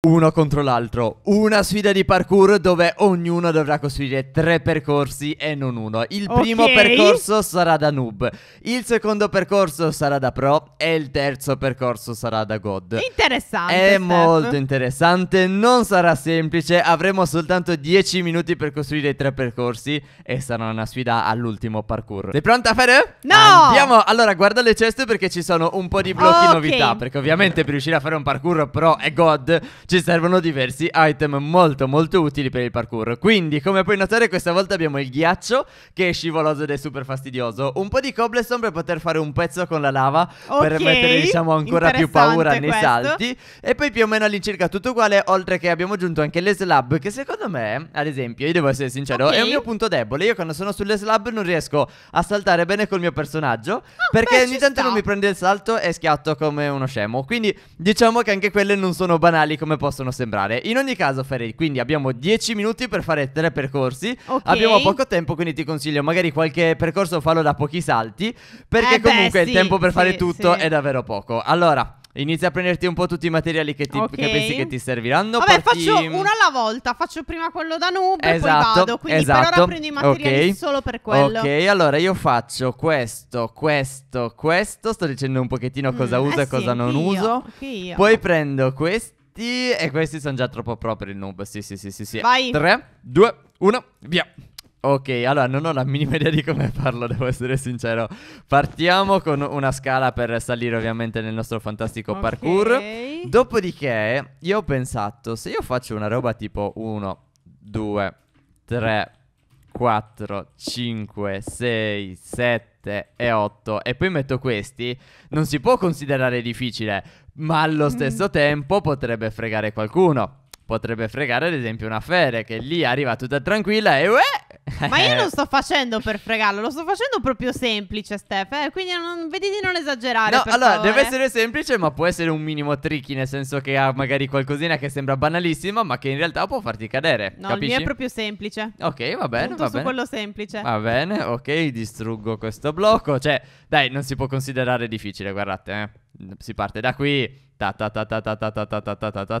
Uno contro l'altro, una sfida di parkour dove ognuno dovrà costruire tre percorsi e non uno. Il okay. primo percorso sarà da noob, il secondo percorso sarà da pro e il terzo percorso sarà da god. Interessante. È Steph. molto interessante, non sarà semplice, avremo soltanto 10 minuti per costruire i tre percorsi e sarà una sfida all'ultimo parkour. Sei pronta a fare? No! Andiamo, allora guarda le ceste perché ci sono un po' di blocchi okay. novità, perché ovviamente per riuscire a fare un parkour pro e god ci servono diversi item molto molto utili per il parkour. Quindi, come puoi notare, questa volta abbiamo il ghiaccio che è scivoloso ed è super fastidioso, un po' di cobblestone per poter fare un pezzo con la lava okay, per mettere diciamo ancora più paura nei questo. salti e poi più o meno all'incirca tutto uguale, oltre che abbiamo aggiunto anche le slab che secondo me, ad esempio, io devo essere sincero, okay. è un mio punto debole. Io quando sono sulle slab non riesco a saltare bene col mio personaggio oh, perché beh, ogni tanto sta. non mi prende il salto e schiatto come uno scemo. Quindi, diciamo che anche quelle non sono banali come possono sembrare. In ogni caso, Ferry, quindi abbiamo 10 minuti per fare tre percorsi. Okay. Abbiamo poco tempo, quindi ti consiglio magari qualche percorso fallo da pochi salti, perché eh comunque beh, sì, il tempo per sì, fare tutto sì. è davvero poco. Allora, Inizia a prenderti un po' tutti i materiali che, ti, okay. che pensi che ti serviranno. Vabbè, parti... faccio uno alla volta. Faccio prima quello da noob esatto, e poi esatto, vado. Quindi esatto. per ora esatto. prendo i materiali okay. solo per quello. Ok, allora io faccio questo, questo, questo. Sto dicendo un pochettino mm, cosa mm, uso eh e sì, cosa non io, uso. Poi prendo questo questi. E questi sono già troppo propri, noob. Sì, sì, sì, sì. sì. Vai. 3, 2, 1, via. Ok, allora non ho la minima idea di come farlo, devo essere sincero. Partiamo con una scala per salire ovviamente nel nostro fantastico okay. parkour. Dopodiché io ho pensato, se io faccio una roba tipo 1, 2, 3, 4, 5, 6, 7 e 8 e poi metto questi, non si può considerare difficile ma allo mm. stesso tempo potrebbe fregare qualcuno. Potrebbe fregare ad esempio una Fere che lì arriva tutta tranquilla e... Uè! Ma io non sto facendo per fregarlo, lo sto facendo proprio semplice, Steph. Eh? Quindi non, vedi di non esagerare. No, allora favore. deve essere semplice, ma può essere un minimo tricky, nel senso che ha magari qualcosina che sembra banalissima, ma che in realtà può farti cadere. No, capisci? il mio è proprio semplice. Ok, va bene. Punto va su bene. quello semplice. Va bene, ok, distruggo questo blocco. Cioè, dai, non si può considerare difficile, guardate, eh si parte da qui, ta ta ta ta ta ta ta ta ta ta ta ta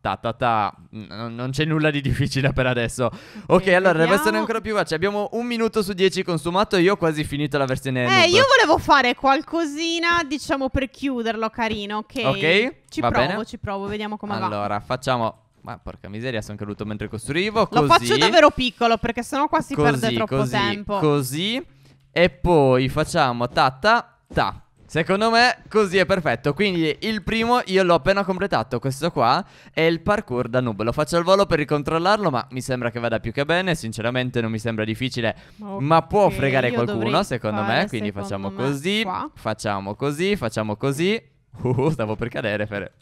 ta ta ta non c'è nulla di difficile per adesso. Ok, allora deve essere ancora più facile. Abbiamo un minuto su dieci consumato e io ho quasi finito la versione Eh, io volevo fare qualcosina, diciamo, per chiuderlo carino, ok? Ci provo, ci provo, vediamo come va. Allora, facciamo... Ma porca miseria, sono caduto mentre costruivo, Lo faccio davvero piccolo perché sennò qua si perde troppo tempo. così, e poi facciamo ta ta ta Secondo me così è perfetto Quindi il primo io l'ho appena completato Questo qua è il parkour da noob Lo faccio al volo per ricontrollarlo Ma mi sembra che vada più che bene Sinceramente non mi sembra difficile Ma, okay, ma può fregare qualcuno secondo me Quindi secondo facciamo me così Facciamo così Facciamo così Uh, stavo per cadere Fere.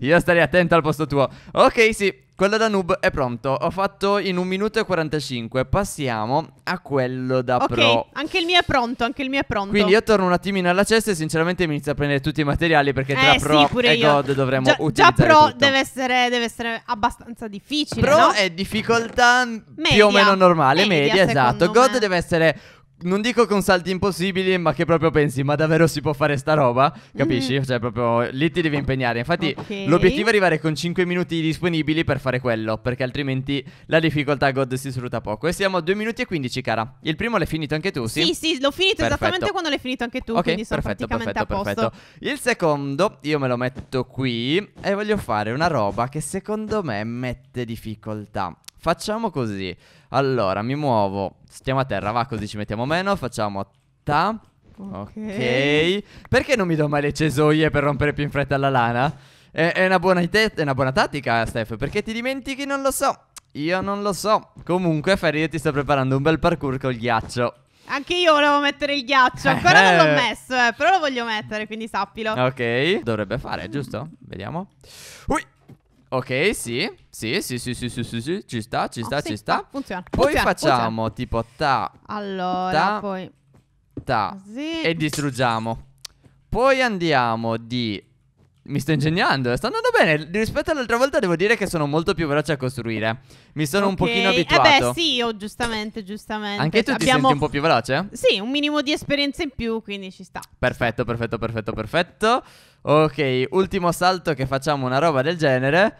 Io starei attento al posto tuo Ok sì quello da noob è pronto. Ho fatto in 1 minuto e 45. Passiamo a quello da okay, pro. Anche il mio è pronto. Anche il mio è pronto. Quindi io torno un attimino alla cesta e sinceramente mi inizio a prendere tutti i materiali perché tra eh, pro sì, e io. god dovremmo già, utilizzare. Già pro deve essere, deve, essere, abbastanza difficile. Pro no? è difficoltà media. più o meno normale, media, media esatto. Me. God deve essere non dico con salti impossibili, ma che proprio pensi, ma davvero si può fare sta roba? Capisci? Mm. Cioè, proprio lì ti devi impegnare. Infatti, okay. l'obiettivo è arrivare con 5 minuti disponibili per fare quello, perché altrimenti la difficoltà God si sfrutta poco. E siamo a 2 minuti e 15, cara. Il primo l'hai finito anche tu, sì? Sì, sì, l'ho finito perfetto. esattamente quando l'hai finito anche tu, Ok, quindi sono perfetto, perfetto, perfetto. Il secondo, io me lo metto qui e voglio fare una roba che secondo me mette difficoltà. Facciamo così. Allora, mi muovo. Stiamo a terra, va così ci mettiamo meno. Facciamo ta. Ok. Perché non mi do mai le cesoie per rompere più in fretta la lana? È, è, una buona è una buona tattica, Steph. Perché ti dimentichi? Non lo so. Io non lo so. Comunque, Ferri, io ti sto preparando un bel parkour col ghiaccio. Anche io volevo mettere il ghiaccio, ancora non l'ho eh. messo, eh, però lo voglio mettere, quindi sappilo. Ok, dovrebbe fare, giusto? Vediamo. Ui! Ok, sì. Sì, sì, sì, sì, sì, sì, sì, ci sta, ci ah, sta, oh, ci sì, sta. Ah, funziona. Poi funziona, facciamo funziona. tipo ta. Allora, ta, poi. Ta. Sì. E distruggiamo. Poi andiamo di mi sto ingegnando, eh, sta andando bene. Rispetto all'altra volta devo dire che sono molto più veloce a costruire. Mi sono okay. un pochino abituato. Eh beh, sì, io oh, giustamente, giustamente. Anche tu Abbiamo... ti senti un po' più veloce? Sì, un minimo di esperienza in più, quindi ci sta. Perfetto, perfetto, perfetto, perfetto. Ok, ultimo salto che facciamo una roba del genere.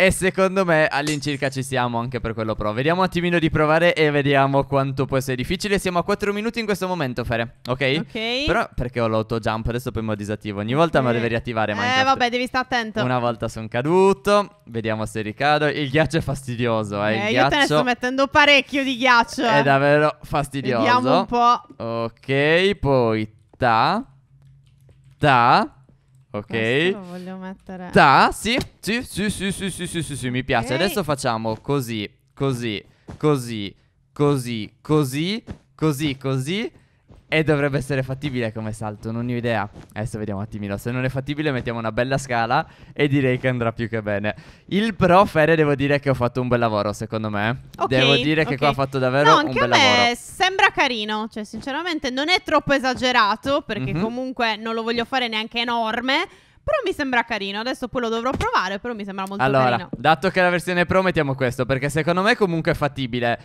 E secondo me all'incirca ci siamo anche per quello pro Vediamo un attimino di provare e vediamo quanto può essere difficile Siamo a 4 minuti in questo momento Fere Ok? Ok Però perché ho l'auto jump adesso poi mi lo disattivo Ogni volta okay. me lo devi riattivare eh, Minecraft Eh vabbè devi stare attento Una volta sono caduto Vediamo se ricado Il ghiaccio è fastidioso eh, eh il ghiaccio... Io te ne sto mettendo parecchio di ghiaccio È eh. davvero fastidioso Vediamo un po' Ok poi ta Ta Ok. Questo lo voglio mettere. Ta, sì. Sì, sì, sì, sì, sì, sì, sì, sì, mi piace. Okay. Adesso facciamo così, così, così, così, così, così, così, e dovrebbe essere fattibile come salto, non ho idea. Adesso vediamo un attimino. Se non è fattibile mettiamo una bella scala e direi che andrà più che bene. Il pro Fere eh, devo dire che ho fatto un bel lavoro, secondo me. Okay, devo dire okay. che qua ha fatto davvero no, un bel lavoro. anche a me sembra carino, cioè sinceramente non è troppo esagerato perché mm -hmm. comunque non lo voglio fare neanche enorme. Però mi sembra carino, adesso poi lo dovrò provare, però mi sembra molto allora, carino. Allora, dato che la versione pro mettiamo questo, perché secondo me comunque è fattibile.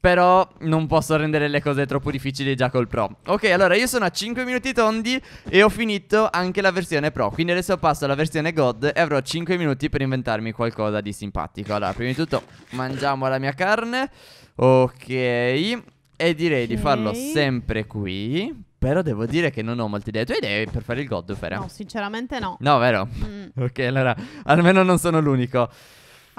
Però non posso rendere le cose troppo difficili già col Pro Ok, allora io sono a 5 minuti tondi e ho finito anche la versione Pro Quindi adesso passo alla versione God e avrò 5 minuti per inventarmi qualcosa di simpatico Allora, prima di tutto mangiamo la mia carne Ok E direi okay. di farlo sempre qui però devo dire che non ho molte idee. Tu hai idee per fare il Goddofer? No, sinceramente no. No, vero? Mm. ok, allora almeno non sono l'unico.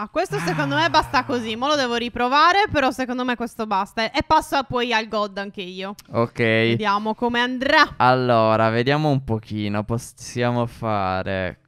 Ah, questo secondo me ah. basta così. Mo' lo devo riprovare, però secondo me questo basta. E passo poi al God anche io. Ok. Vediamo come andrà. Allora, vediamo un pochino. Possiamo fare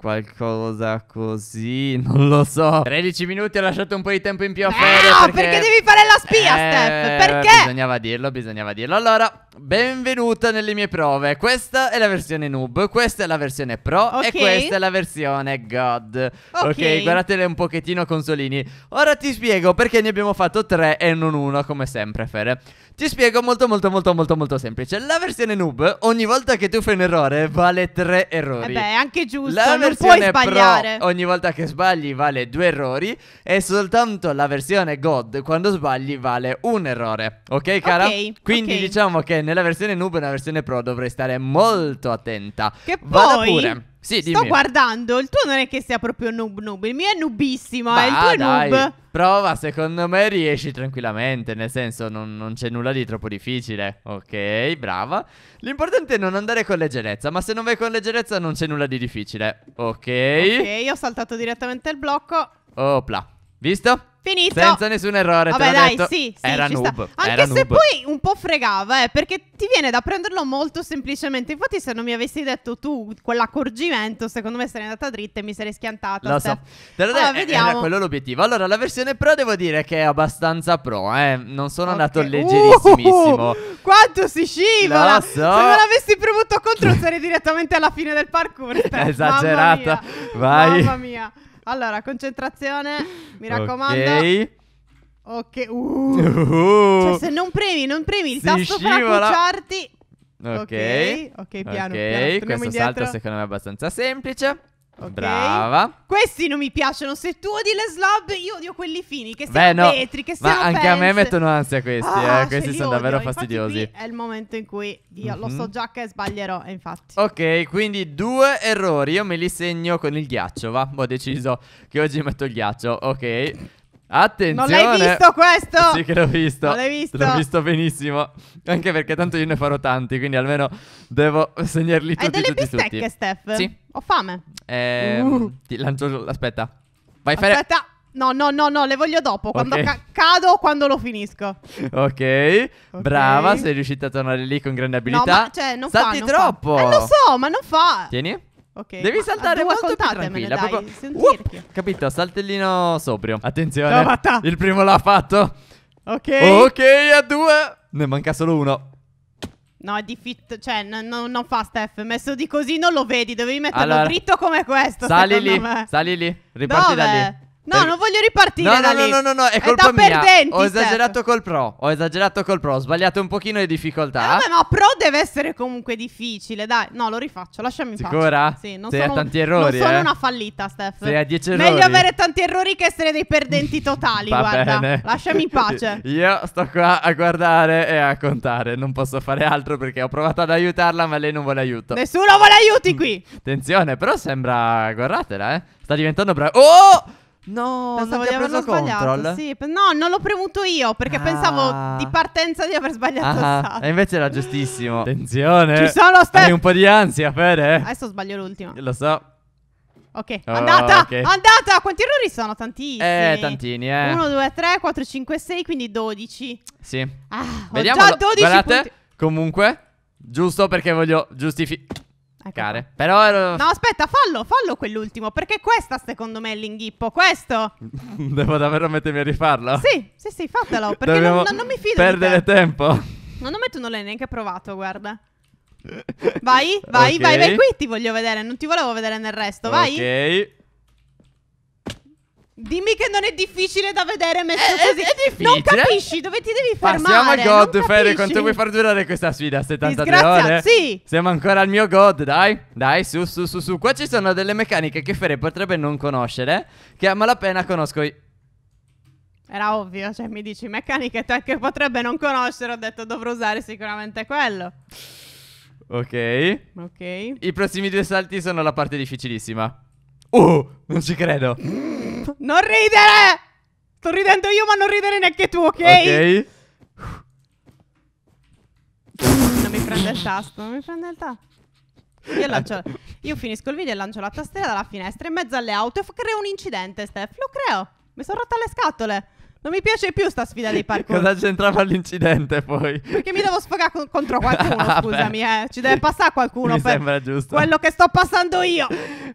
Qualcosa così, non lo so. 13 minuti ho lasciato un po' di tempo in più a Fede. No, perché... perché... devi fare la spia, eh, Steph? Perché? Bisognava dirlo, bisognava dirlo. Allora, benvenuta nelle mie prove. Questa è la versione noob, questa è la versione pro okay. e questa è la versione god. Ok, guardatele un pochettino, consolini. Ora ti spiego perché ne abbiamo fatto tre e non uno, come sempre, Fede. Ti spiego molto molto molto molto molto semplice. La versione noob, ogni volta che tu fai un errore, vale tre errori. Vabbè, eh è anche giusto, la non puoi sbagliare. Pro, ogni volta che sbagli vale due errori e soltanto la versione god quando sbagli vale un errore. Ok, cara? Okay, Quindi okay. diciamo che nella versione noob e nella versione pro dovrei stare molto attenta. Che Vada pure. Sì, dimmi. Sto guardando, il tuo non è che sia proprio noob noob, il mio è noobissimo, è eh, il tuo è dai. noob. Prova, secondo me riesci tranquillamente, nel senso non, non c'è nulla di troppo difficile. Ok, brava. L'importante è non andare con leggerezza, ma se non vai con leggerezza non c'è nulla di difficile. Ok. Ok, ho saltato direttamente il blocco. Opla. Visto? Finito. Senza nessun errore. Vabbè, dai, detto. sì, sì. Era noob. Anche era se noob. poi un po' fregava, eh, perché ti viene da prenderlo molto semplicemente. Infatti, se non mi avessi detto tu quell'accorgimento, secondo me sarei andata dritta e mi sarei schiantata. Lo Steph. so. Te allora, te- vediamo. Era quello l'obiettivo. Allora, la versione pro devo dire che è abbastanza pro, eh. Non sono okay. andato uh! leggerissimissimo. Uh, quanto si scivola! Lo so. Se non avessi premuto contro, sarei direttamente alla fine del parkour. Esagerata. Mamma Vai. Mamma mia. Allora, concentrazione. Mi raccomando. Ok. Ok. Uh. Uh. Cioè, se non premi, non premi il si tasto scivola. per accucciarti. Ok. Ok, piano, okay. piano. questo indietro. salto secondo me è abbastanza semplice. Okay. Brava. Questi non mi piacciono. Se tu odi le slob, io odio quelli fini. Che Beh, siano no, vetri, che siano Ma anche pens. a me mettono ansia questi. Eh, ah, eh. Questi sono odio. davvero fastidiosi. Infatti, è il momento in cui io mm -hmm. lo so mhm. già che sbaglierò. Eh, infatti. Ok, quindi due errori. Io me li segno con il ghiaccio. Va, ho deciso che oggi metto il ghiaccio. Ok. Attenzione! Non l'hai visto questo? Sì che l'ho visto. l'hai visto? L'ho visto benissimo. Anche perché tanto io ne farò tanti, quindi almeno devo segnarli tutti. Hai delle tutti, bistecche, tutti. Steph? Sì. Ho fame. Eh, uh. Ti lancio giù. Aspetta. Vai, Fede. Aspetta. No, no, no, no, le voglio dopo. Quando ca cado o quando lo finisco. Okay. ok, brava, sei riuscita a tornare lì con grande abilità. No, ma, cioè, non Salti fa, non troppo. Fa. Eh, lo so, ma non fa. Tieni. Ok. Devi saltare molto più tranquilla. Dai, proprio... Up, capito? Saltellino sobrio. Attenzione. L'ha fatta. Il primo l'ha fatto. Ok. Ok, a due. Ne manca solo uno. No, è difficile. Cioè, no, no, non fa Steph. Messo di così non lo vedi. Dovevi metterlo allora, dritto come questo. Sali lì. Sali lì. Riparti Dove? da lì. No, eh, non voglio ripartire no, da no, lì. No, no, no, no, è colpa è mia. Perdenti, ho esagerato Steph. col pro. Ho esagerato col pro. Ho sbagliato un pochino le difficoltà. Eh, vabbè, ma pro deve essere comunque difficile, dai. No, lo rifaccio, lasciami in Sicura? Sì, non Sei sono, tanti errori. Non eh? sono una fallita, Steph. Sei a 10 errori. Meglio avere tanti errori che essere dei perdenti totali, Va guarda. Bene. Lasciami in pace. Io sto qua a guardare e a contare. Non posso fare altro perché ho provato ad aiutarla, ma lei non vuole aiuto. Nessuno vuole aiuti qui. Attenzione, però sembra guardatela, eh. Sta diventando brava. Oh! No, pensavo di averlo sbagliato. Sì, no, non l'ho premuto io perché ah. pensavo di partenza di aver sbagliato. Ah. ah. E invece era giustissimo. Attenzione. Ci sono step. Hai un po' di ansia, Fede. Adesso sbaglio l'ultimo. Lo so. Ok, oh, andata, okay. andata. Quanti errori sono? Tantissimi. Eh, tantini, eh. 1, 2, 3, 4, 5, 6, quindi 12. Sì. Ah, Vediamo. Ho già 12 Guardate, punti. comunque, giusto perché voglio giustificare. Ecco Però ero... No, aspetta, fallo, fallo quell'ultimo, perché questa secondo me è l'inghippo, questo. Devo davvero mettermi a rifarlo? Sì, sì, sì, fatelo, perché non, non, non mi fido Perdere te. tempo. No, non me tu non l'hai neanche provato, guarda. Vai, vai, okay. vai, vai qui, ti voglio vedere, non ti volevo vedere nel resto, vai. Ok. Dimmi che non è difficile da vedere messo eh, è, così. È, è difficile. Non capisci dove ti devi fermare. Passiamo ah, al God, Fede. Quanto vuoi far durare questa sfida? 72 ore? Sì. Siamo ancora al mio God, dai. Dai, su, su, su, su. Qua ci sono delle meccaniche che Fede potrebbe non conoscere. Che a malapena conosco io. Era ovvio, cioè mi dici meccaniche che potrebbe non conoscere. Ho detto dovrò usare sicuramente quello. Ok. Ok. I prossimi due salti sono la parte difficilissima. Uh, non ci credo. Non ridere! Sto ridendo io, ma non ridere neanche tu, ok? Ok. Non mi prende il tasto, non mi prende il tasto. Io, eh. lancio, io finisco il video e lancio la tastiera dalla finestra in mezzo alle auto e creo un incidente, Steph. Lo creo. Mi sono rotta le scatole. Non mi piace più sta sfida dei parkour. Cosa c'entrava l'incidente poi? Perché mi devo sfogare con- contro qualcuno, ah, scusami, eh. Ci deve passare qualcuno mi per sembra giusto. quello che sto passando io.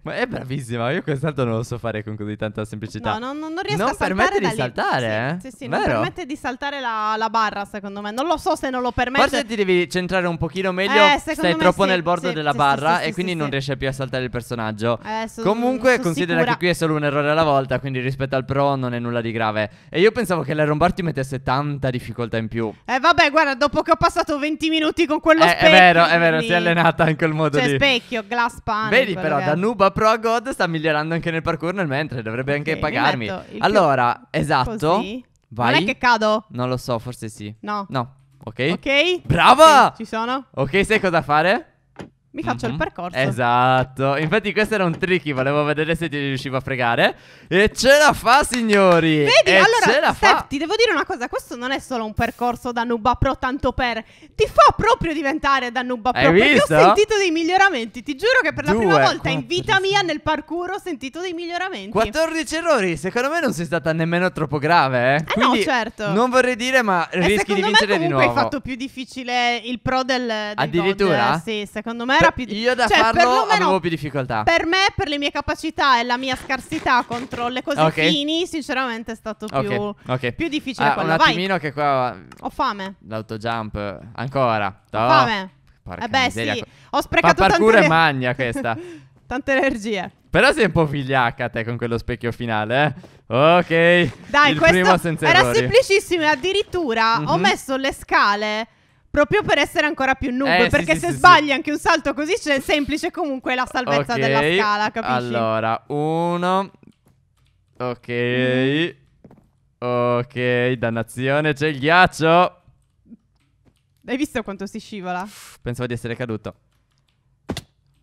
Ma è bravissima, io quest'altro non lo so fare con così tanta semplicità. No, no, no non riesco non a saltare Non permette di saltare, sì, eh? Sì, sì, Vero? non permette di saltare la, la, barra, secondo me. Non lo so se non lo permette. Forse ti devi centrare un pochino meglio, eh, secondo stai troppo sì, nel bordo sì, della barra e quindi non riesci più a saltare il personaggio. Eh, so, Comunque considera sicura. che qui è solo un errore alla volta, quindi rispetto al pro non è nulla di grave. E io io pensavo che l'Iron Bar ti mettesse tanta difficoltà in più. Eh, vabbè, guarda, dopo che ho passato 20 minuti con quello eh, specchio. È vero, è vero, si è allenata anche il modo cioè, lì. specchio, glass pan. Vedi, però, da Nuba Pro a God sta migliorando anche nel parkour nel mentre, dovrebbe okay, anche pagarmi. Allora, più... esatto. Così. Vai. Non è che cado? Non lo so, forse sì. No. No. Ok. Ok. Brava! Okay, ci sono. Ok, sai cosa fare? mi faccio mm-hmm. il mhm. percorso. Esatto. Infatti, questo era un tricky. Volevo vedere se ti riuscivo a fregare. E ce la fa, signori. Vedi, e allora, ce la Steph, fa. ti devo dire una cosa: questo non è solo un percorso da Nuba Pro, tanto per. Ti fa proprio diventare da Nuba Pro. Hai perché visto? ho sentito dei miglioramenti. Ti giuro che per Due, la prima volta 14. in vita mia nel parkour ho sentito dei miglioramenti. 14 errori. Secondo me non sei stata nemmeno troppo grave. Eh, eh Quindi, no, certo. Non vorrei dire, ma e rischi di vincere di nuovo. comunque Hai fatto più difficile il pro del. del Addirittura? God. Sì, secondo me era cioè, più difficile. Io da cioè, farlo avevo più difficoltà. Per me, per le mie capacità e la mia scarsità contro le cose okay. fini, sinceramente è stato più, okay. Okay. più difficile. Ah, un attimino Vai. che qua... Ho fame. L'autojump, ancora. Oh. fame. Porca eh beh, miseria. sì. Ho sprecato Fa parkour tante... e magna questa. tante energie. Però sei un po' figliacca te con quello specchio finale, eh? Ok. Dai, Il questo primo senza era errori. semplicissimo e addirittura mm -hmm. ho mhm. messo le scale proprio per essere ancora più noob. Eh, perché sì, se sì, sbagli sì. anche un salto così c'è semplice, comunque la salvezza okay. della scala, capisci? Allora, uno. Ok. Mm. Ok, dannazione, c'è il ghiaccio. Hai visto quanto si scivola? Pensavo di essere caduto.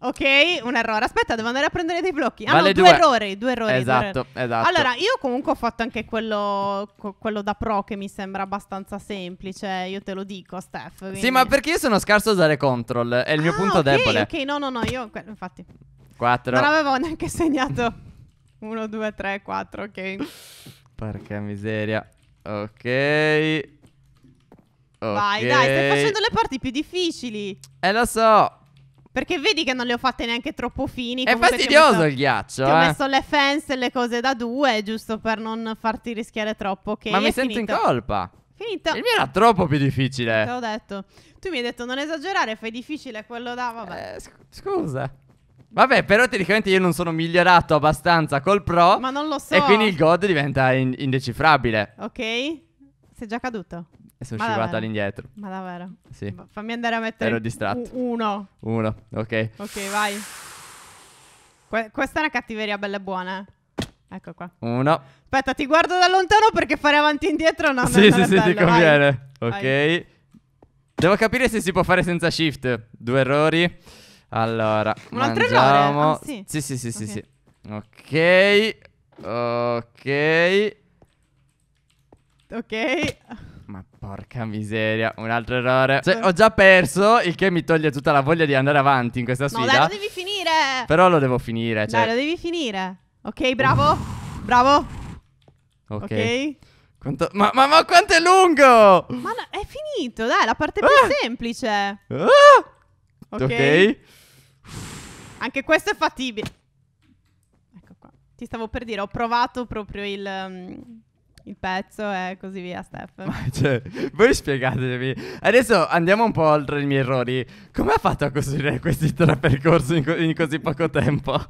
Ok, un errore. Aspetta, devo andare a prendere dei blocchi. Ah, vale no, due, due errori, due errori. Esatto, due errori. esatto. Allora, io comunque ho fatto anche quello, quello, da pro che mi sembra abbastanza semplice, io te lo dico, Steph. Quindi... Sì, ma perché io sono scarso a usare control, è il mio ah, punto okay, debole. Ok, no, no, no, io infatti 4. Non avevo neanche segnato 1 2 3 4, ok. Porca miseria. Ok. Okay. Vai, dai, stai facendo le parti più difficili. Eh, lo so. Perché vedi che non le ho fatte neanche troppo fini. È fastidioso messo, il ghiaccio. Ti eh? ho messo le fence e le cose da due, giusto per non farti rischiare troppo. Okay, Ma mi sento finito. in colpa. Finito. Il mio era troppo più difficile. Te l'ho detto. Tu mi hai detto non esagerare, fai difficile quello da... Vabbè. Eh, sc scusa. Vabbè, però teoricamente io non sono migliorato abbastanza col pro. Ma non lo so. E quindi il god diventa in indecifrabile. Ok. Sei già caduto. E sono scivolata all'indietro. Ma davvero? Sì. fammi andare a mettere. Ero distratto. uno. Uno, ok. Ok, vai. Que- questa è una cattiveria bella e buona. Eh. Ecco qua. Uno. Aspetta, ti guardo da lontano perché fare avanti e indietro non sì, non sì, è Sì, sì, sì, ti conviene. Vai. Ok. Vai. Devo capire se si può fare senza shift. Due errori. Allora, un altro errore. Ah, sì. Sì, sì, sì, okay. sì. Ok. Ok. Ok. Ma porca miseria, un altro errore. Cioè, ho già perso, il che mi toglie tutta la voglia di andare avanti in questa sfida. No, dai, lo devi finire. Però lo devo finire. Cioè... Dai, lo devi finire. Ok, bravo. Uff. Bravo. Ok. okay. Quanto... Ma, ma, ma, quanto è lungo! Ma no, è finito, dai, la parte ah. più semplice. Ah. Ok. okay. Anche questo è fattibile. Ecco qua. Ti stavo per dire, ho provato proprio il... Um il pezzo e così via, Steph. Ma Cioè, voi spiegatemi. Adesso andiamo un po' oltre i miei errori. Come ha fatto a costruire questi tre percorsi in, co- in così poco tempo?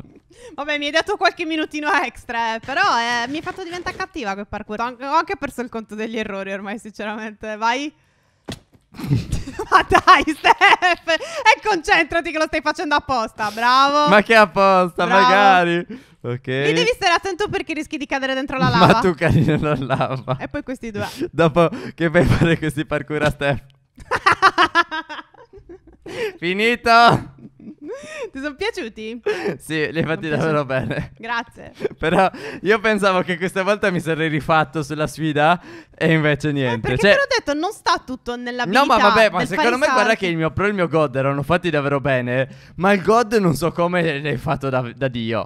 Vabbè, mi hai dato qualche minutino extra, eh, però eh, mi hai fatto diventare cattiva quel parkour. Ho anche perso il conto degli errori ormai, sinceramente. Vai. Ma dai, Steph! E concentrati che lo stai facendo apposta, bravo! Ma che apposta, bravo. magari! Ok. Lì devi stare attento perché rischi di cadere dentro la lava. Ma tu cadi nella lava. E poi questi due. Dopo che vai a fare questi parkour a step. Finito! Ti sono piaciuti? Sì, li hai fatti davvero bene. Grazie. Però io pensavo che questa volta mi sarei rifatto sulla sfida e invece eh, niente. Eh, perché cioè... te l'ho detto, non sta tutto nella vita. No, ma vabbè, ma secondo me guarda che il mio pro e il mio god erano fatti davvero bene, ma il god non so come l'hai fatto da, da Dio.